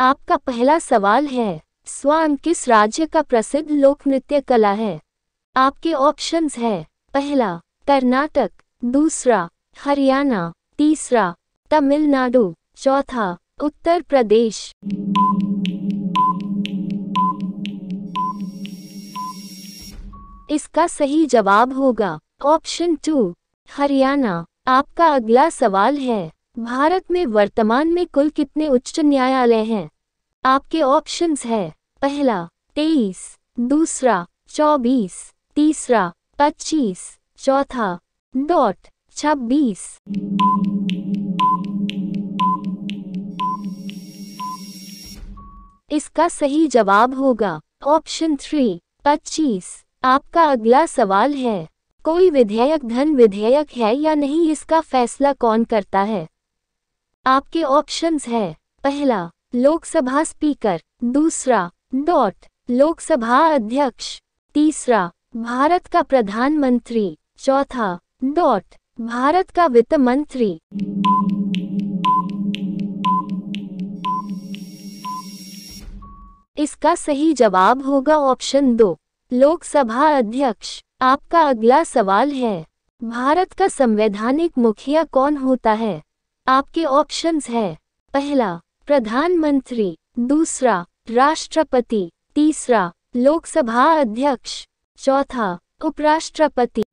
आपका पहला सवाल है स्वांग किस राज्य का प्रसिद्ध लोक नृत्य कला है आपके ऑप्शंस है पहला कर्नाटक दूसरा हरियाणा तीसरा तमिलनाडु चौथा उत्तर प्रदेश इसका सही जवाब होगा ऑप्शन टू हरियाणा आपका अगला सवाल है भारत में वर्तमान में कुल कितने उच्च न्यायालय हैं आपके ऑप्शंस है पहला तेईस दूसरा चौबीस तीसरा पच्चीस चौथा डॉट छब्बीस इसका सही जवाब होगा ऑप्शन थ्री पच्चीस आपका अगला सवाल है कोई विधेयक धन विधेयक है या नहीं इसका फैसला कौन करता है आपके ऑप्शंस है पहला लोकसभा स्पीकर दूसरा डॉट लोकसभा अध्यक्ष तीसरा भारत का प्रधानमंत्री चौथा डॉट भारत का वित्त मंत्री इसका सही जवाब होगा ऑप्शन दो लोकसभा अध्यक्ष आपका अगला सवाल है भारत का संवैधानिक मुखिया कौन होता है आपके ऑप्शंस है पहला प्रधानमंत्री दूसरा राष्ट्रपति तीसरा लोकसभा अध्यक्ष चौथा उपराष्ट्रपति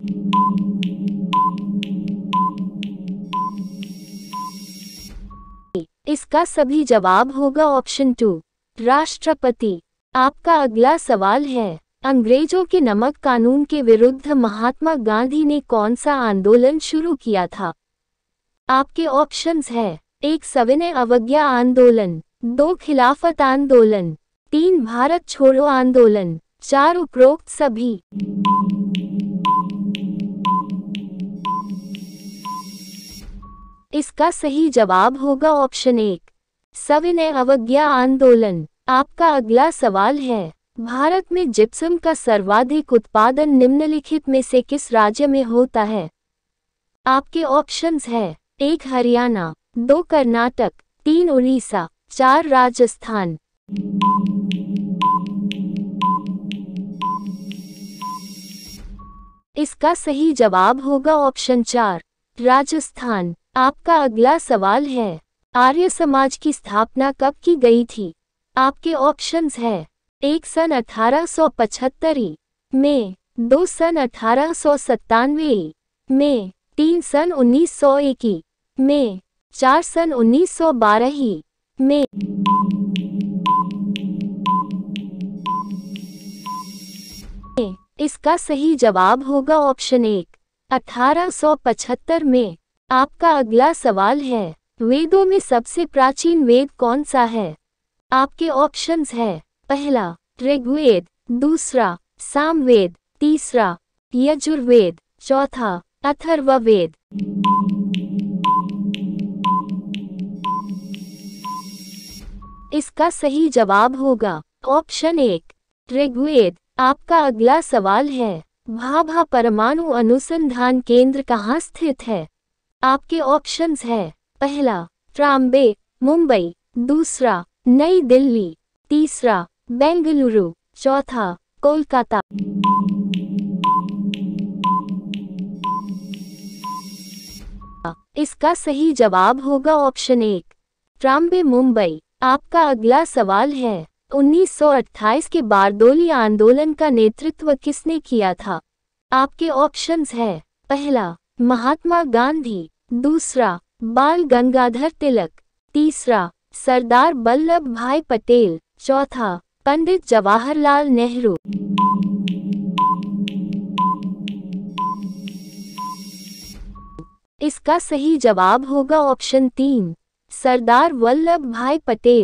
इसका सभी जवाब होगा ऑप्शन टू राष्ट्रपति आपका अगला सवाल है अंग्रेजों के नमक कानून के विरुद्ध महात्मा गांधी ने कौन सा आंदोलन शुरू किया था आपके ऑप्शंस है एक सविनय अवज्ञा आंदोलन दो खिलाफत आंदोलन तीन भारत छोड़ो आंदोलन चार उपरोक्त सभी इसका सही जवाब होगा ऑप्शन एक सविनय अवज्ञा आंदोलन आपका अगला सवाल है भारत में जिप्सम का सर्वाधिक उत्पादन निम्नलिखित में से किस राज्य में होता है आपके ऑप्शंस है एक हरियाणा दो कर्नाटक तीन उड़ीसा चार राजस्थान इसका सही जवाब होगा ऑप्शन चार राजस्थान आपका अगला सवाल है आर्य समाज की स्थापना कब की गई थी आपके ऑप्शंस है एक सन अठारह सौ पचहत्तर में दो सन अठारह सौ सत्तानवे में तीन सन उन्नीस सौ एक में चार सन उन्नीस सौ बारह ही में इसका सही जवाब होगा ऑप्शन एक अठारह सौ पचहत्तर में आपका अगला सवाल है वेदों में सबसे प्राचीन वेद कौन सा है आपके ऑप्शंस है पहला ऋग्वेद दूसरा सामवेद तीसरा यजुर्वेद चौथा अथर्व वेद इसका सही जवाब होगा ऑप्शन एक ऋग्वेद आपका अगला सवाल है भाभा परमाणु अनुसंधान केंद्र कहाँ स्थित है आपके ऑप्शंस है पहला ट्राम्बे मुंबई दूसरा नई दिल्ली तीसरा बेंगलुरु चौथा कोलकाता इसका सही जवाब होगा ऑप्शन एक ट्राम्बे मुंबई आपका अगला सवाल है 1928 के बारदोली आंदोलन का नेतृत्व किसने किया था आपके ऑप्शंस हैं पहला महात्मा गांधी दूसरा बाल गंगाधर तिलक तीसरा सरदार वल्लभ भाई पटेल चौथा पंडित जवाहरलाल नेहरू इसका सही जवाब होगा ऑप्शन तीन सरदार वल्लभ भाई पटेल